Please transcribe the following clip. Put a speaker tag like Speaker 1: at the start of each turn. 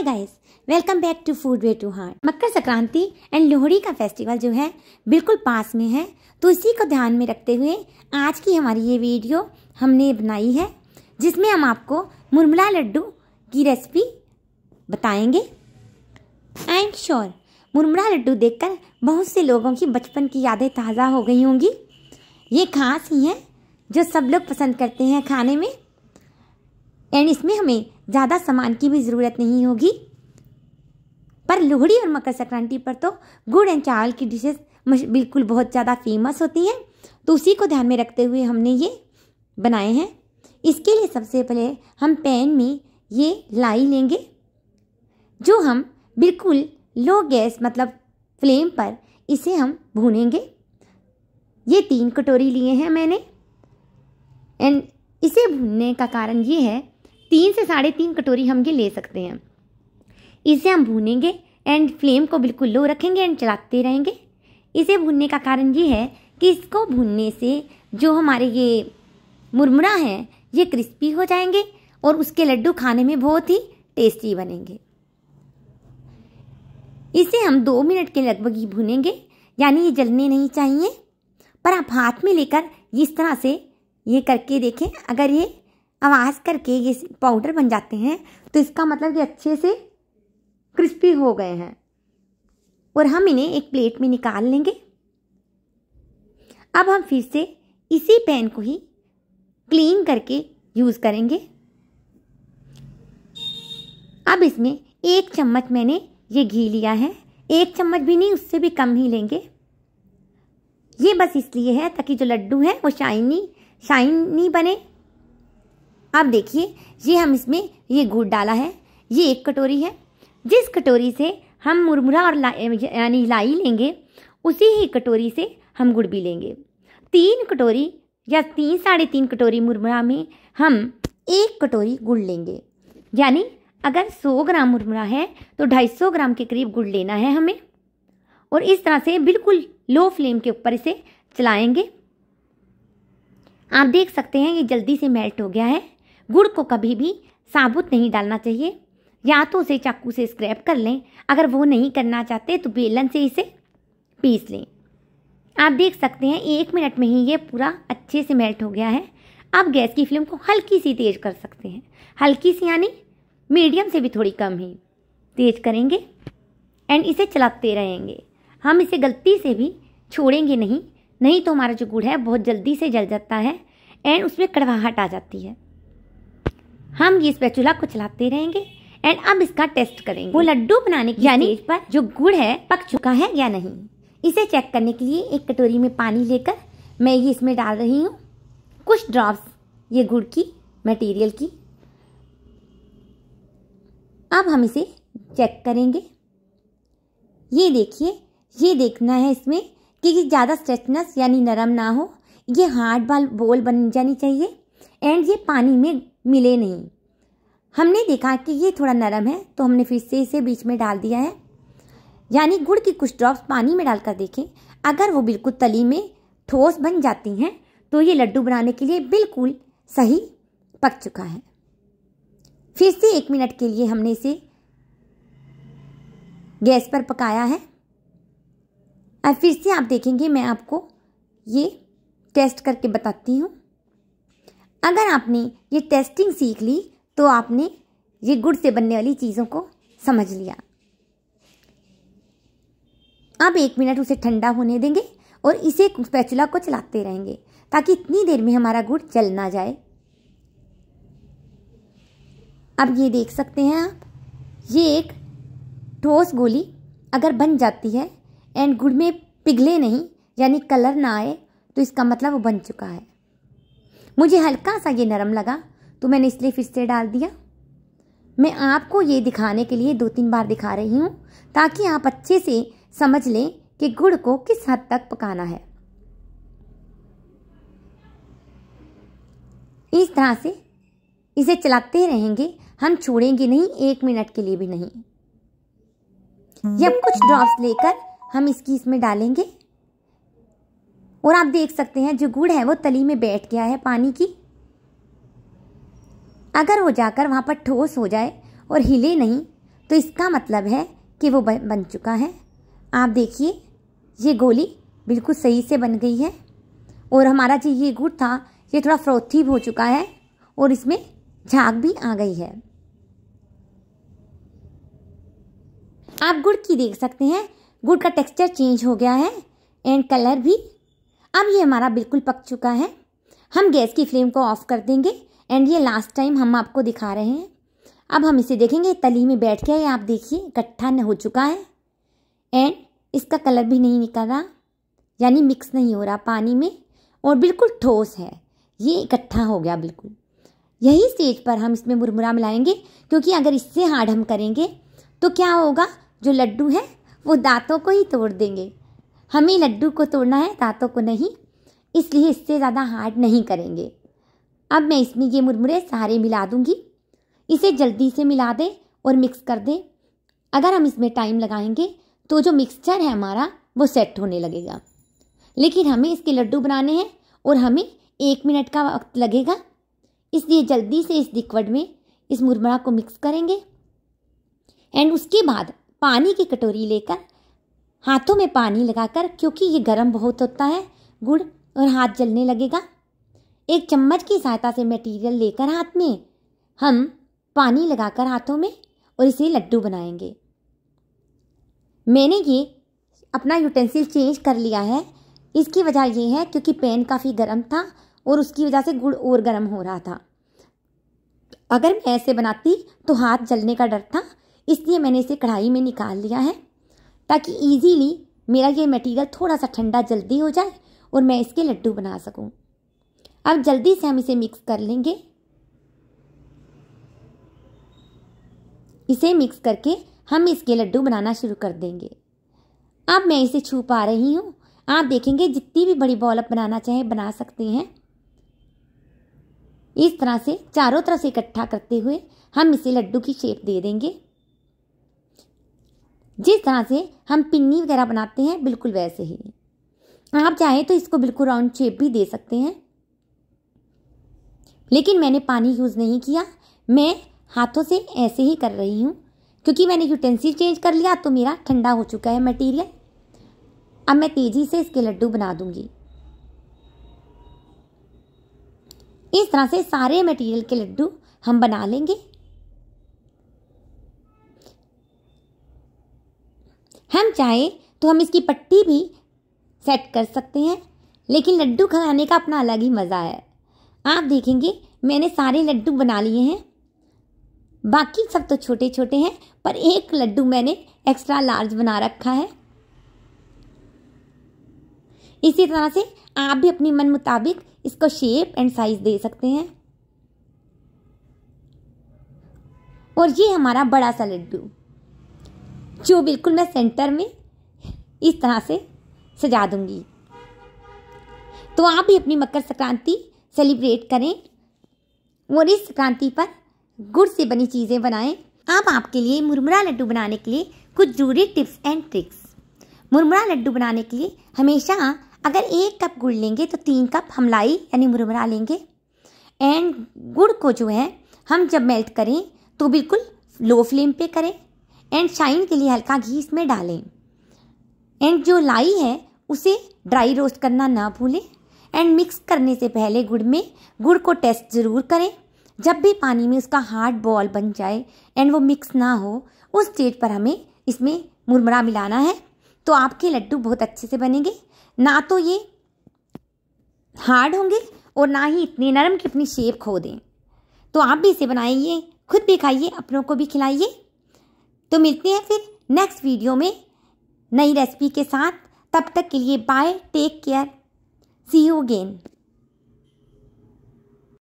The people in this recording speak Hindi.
Speaker 1: Hi guys welcome back to food way to heart Makar Sankranti and Lohri का फेस्टिवल जो है बिल्कुल पास में है तो इसी को ध्यान में रखते हुए आज की हमारी ये वीडियो हमने बनाई है जिसमें हम आपको मुरमुला लड्डू की रेसिपी बताएंगे आई एम श्योर मुरमुरा लड्डू देखकर बहुत से लोगों की बचपन की यादें ताज़ा हो गई होंगी ये खास ही हैं जो सब लोग पसंद करते हैं खाने में एंड इसमें हमें ज़्यादा सामान की भी ज़रूरत नहीं होगी पर लोहड़ी और मकर संक्रांति पर तो गुड़ एंड चावल की डिशेस बिल्कुल बहुत ज़्यादा फेमस होती हैं तो उसी को ध्यान में रखते हुए हमने ये बनाए हैं इसके लिए सबसे पहले हम पैन में ये लाई लेंगे जो हम बिल्कुल लो गैस मतलब फ्लेम पर इसे हम भूनेंगे ये तीन कटोरी लिए हैं मैंने एंड इसे भूनने का कारण ये है तीन से साढ़े तीन कटोरी हम ये ले सकते हैं इसे हम भूनेंगे एंड फ्लेम को बिल्कुल लो रखेंगे एंड चलाते रहेंगे इसे भूनने का कारण ये है कि इसको भूनने से जो हमारे ये मुरमुरा हैं ये क्रिस्पी हो जाएंगे और उसके लड्डू खाने में बहुत ही टेस्टी बनेंगे इसे हम दो मिनट के लगभग ही भूनेंगे यानी ये जलने नहीं चाहिए पर आप हाथ में लेकर इस तरह से ये करके देखें अगर ये आवाज करके ये पाउडर बन जाते हैं तो इसका मतलब ये अच्छे से क्रिस्पी हो गए हैं और हम इन्हें एक प्लेट में निकाल लेंगे अब हम फिर से इसी पैन को ही क्लीन करके यूज़ करेंगे अब इसमें एक चम्मच मैंने ये घी लिया है एक चम्मच भी नहीं उससे भी कम ही लेंगे ये बस इसलिए है ताकि जो लड्डू है वो शाइनी शाइनी बने आप देखिए ये हम इसमें ये गुड़ डाला है ये एक कटोरी है जिस कटोरी से हम मुरमुरा और यानी लाई लेंगे उसी ही कटोरी से हम गुड़ भी लेंगे तीन कटोरी या तीन साढ़े तीन कटोरी मुरमुरा में हम एक कटोरी गुड़ लेंगे यानी अगर 100 ग्राम मुरमुरा है तो 250 ग्राम के करीब गुड़ लेना है हमें और इस तरह से बिल्कुल लो फ्लेम के ऊपर इसे चलाएंगे आप देख सकते हैं ये जल्दी से मेल्ट हो गया है गुड़ को कभी भी साबुत नहीं डालना चाहिए या तो उसे चाकू से स्क्रैप कर लें अगर वो नहीं करना चाहते तो बेलन से इसे पीस लें आप देख सकते हैं एक मिनट में ही ये पूरा अच्छे से मेल्ट हो गया है आप गैस की फ्लेम को हल्की सी तेज़ कर सकते हैं हल्की सी यानी मीडियम से भी थोड़ी कम ही तेज़ करेंगे एंड इसे चलाते रहेंगे हम इसे गलती से भी छोड़ेंगे नहीं नहीं तो हमारा जो गुड़ है बहुत जल्दी से जल जाता है एंड उसमें कड़वाहट आ जाती है हम ये स्पैचुला को चलाते रहेंगे एंड अब इसका टेस्ट करेंगे वो लड्डू बनाने की यानी पर जो गुड़ है पक चुका है या नहीं इसे चेक करने के लिए एक कटोरी में पानी लेकर मैं ये इसमें डाल रही हूँ कुछ ड्रॉप्स ये गुड़ की मटेरियल की अब हम इसे चेक करेंगे ये देखिए ये देखना है इसमें कि ज़्यादा स्ट्रेचनेस यानी नरम ना हो ये हार्ड बाल बोल बन जानी चाहिए एंड ये पानी में मिले नहीं हमने देखा कि ये थोड़ा नरम है तो हमने फिर से इसे बीच में डाल दिया है यानी गुड़ की कुछ ड्रॉप्स पानी में डालकर देखें अगर वो बिल्कुल तली में ठोस बन जाती हैं तो ये लड्डू बनाने के लिए बिल्कुल सही पक चुका है फिर से एक मिनट के लिए हमने इसे गैस पर पकाया है और फिर से आप देखेंगे मैं आपको ये टेस्ट करके बताती हूँ अगर आपने ये टेस्टिंग सीख ली तो आपने ये गुड़ से बनने वाली चीज़ों को समझ लिया अब एक मिनट उसे ठंडा होने देंगे और इसे स्पैचुला को चलाते रहेंगे ताकि इतनी देर में हमारा गुड़ जल ना जाए अब ये देख सकते हैं आप ये एक ठोस गोली अगर बन जाती है एंड गुड़ में पिघले नहीं यानी कलर ना आए तो इसका मतलब वो बन चुका है मुझे हल्का सा ये नरम लगा तो मैंने इसलिए फिर से डाल दिया मैं आपको ये दिखाने के लिए दो तीन बार दिखा रही हूँ ताकि आप अच्छे से समझ लें कि गुड़ को किस हद तक पकाना है इस तरह से इसे चलाते रहेंगे हम छोड़ेंगे नहीं एक मिनट के लिए भी नहीं जब कुछ ड्रॉप्स लेकर हम इसकी इसमें डालेंगे और आप देख सकते हैं जो गुड़ है वो तली में बैठ गया है पानी की अगर वो जाकर वहाँ पर ठोस हो जाए और हिले नहीं तो इसका मतलब है कि वो बन चुका है आप देखिए ये गोली बिल्कुल सही से बन गई है और हमारा जो ये गुड़ था ये थोड़ा फ्रोथी हो चुका है और इसमें झाग भी आ गई है आप गुड़ की देख सकते हैं गुड़ का टेक्सचर चेंज हो गया है एंड कलर भी अब ये हमारा बिल्कुल पक चुका है हम गैस की फ्लेम को ऑफ कर देंगे एंड ये लास्ट टाइम हम आपको दिखा रहे हैं अब हम इसे देखेंगे तली में बैठ गया है आप देखिए इकट्ठा हो चुका है एंड इसका कलर भी नहीं निकल रहा यानी मिक्स नहीं हो रहा पानी में और बिल्कुल ठोस है ये इकट्ठा हो गया बिल्कुल यही स्टेज पर हम इसमें मुरमुरा मिलाएंगे क्योंकि अगर इससे हार्ड हम करेंगे तो क्या होगा जो लड्डू है वो दांतों को ही तोड़ देंगे हमें लड्डू को तोड़ना है दांतों को नहीं इसलिए इससे ज़्यादा हार्ड नहीं करेंगे अब मैं इसमें ये मुरमुरे सारे मिला दूँगी इसे जल्दी से मिला दें और मिक्स कर दें अगर हम इसमें टाइम लगाएंगे तो जो मिक्सचर है हमारा वो सेट होने लगेगा लेकिन हमें इसके लड्डू बनाने हैं और हमें एक मिनट का वक्त लगेगा इसलिए जल्दी से इस लिक्वड में इस मुरमुरा को मिक्स करेंगे एंड उसके बाद पानी की कटोरी लेकर हाथों में पानी लगाकर क्योंकि ये गर्म बहुत होता है गुड़ और हाथ जलने लगेगा एक चम्मच की सहायता से मटेरियल लेकर हाथ में हम पानी लगाकर हाथों में और इसे लड्डू बनाएंगे मैंने ये अपना यूटेंसिल चेंज कर लिया है इसकी वजह यह है क्योंकि पैन काफ़ी गर्म था और उसकी वजह से गुड़ और गर्म हो रहा था अगर मैं ऐसे बनाती तो हाथ जलने का डर था इसलिए मैंने इसे कढ़ाई में निकाल लिया है ताकि ईजीली मेरा ये मटेरियल थोड़ा सा ठंडा जल्दी हो जाए और मैं इसके लड्डू बना सकूं। अब जल्दी से हम इसे मिक्स कर लेंगे इसे मिक्स करके हम इसके लड्डू बनाना शुरू कर देंगे अब मैं इसे छू पा रही हूँ आप देखेंगे जितनी भी बड़ी बॉल बनाना चाहें बना सकते हैं इस तरह से चारों तरफ से इकट्ठा करते हुए हम इसे लड्डू की शेप दे देंगे जिस तरह से हम पिन्नी वगैरह बनाते हैं बिल्कुल वैसे ही आप चाहें तो इसको बिल्कुल राउंड शेप भी दे सकते हैं लेकिन मैंने पानी यूज़ नहीं किया मैं हाथों से ऐसे ही कर रही हूँ क्योंकि मैंने यूटेंसिल चेंज कर लिया तो मेरा ठंडा हो चुका है मटेरियल अब मैं तेज़ी से इसके लड्डू बना दूंगी इस तरह से सारे मटेरियल के लड्डू हम बना लेंगे हम चाहें तो हम इसकी पट्टी भी सेट कर सकते हैं लेकिन लड्डू खाने का अपना अलग ही मज़ा है आप देखेंगे मैंने सारे लड्डू बना लिए हैं बाकी सब तो छोटे छोटे हैं पर एक लड्डू मैंने एक्स्ट्रा लार्ज बना रखा है इसी तरह से आप भी अपने मन मुताबिक इसको शेप एंड साइज दे सकते हैं और ये हमारा बड़ा सा लड्डू जो बिल्कुल मैं सेंटर में इस तरह से सजा दूंगी तो आप भी अपनी मकर संक्रांति सेलिब्रेट करें और इस संक्रांति पर गुड़ से बनी चीज़ें बनाएं आप आपके लिए मुरमुरा लड्डू बनाने के लिए कुछ जरूरी टिप्स एंड ट्रिक्स मुरमुरा लड्डू बनाने के लिए हमेशा अगर एक कप गुड़ लेंगे तो तीन कप हम लाई यानी मुरमुरा लेंगे एंड गुड़ को जो है हम जब मेल्ट करें तो बिल्कुल लो फ्लेम पे करें एंड शाइन के लिए हल्का घी इसमें डालें एंड जो लाई है उसे ड्राई रोस्ट करना ना भूलें एंड मिक्स करने से पहले गुड़ में गुड़ को टेस्ट ज़रूर करें जब भी पानी में उसका हार्ड बॉल बन जाए एंड वो मिक्स ना हो उस स्टेज पर हमें इसमें मुरमुरा मिलाना है तो आपके लड्डू बहुत अच्छे से बनेंगे ना तो ये हार्ड होंगे और ना ही इतने नरम कि अपनी शेप खो दें तो आप भी इसे बनाइए खुद भी खाइए अपनों को भी खिलाइए तो मिलते हैं फिर नेक्स्ट वीडियो में नई रेसिपी के साथ तब तक के लिए bye take care see you again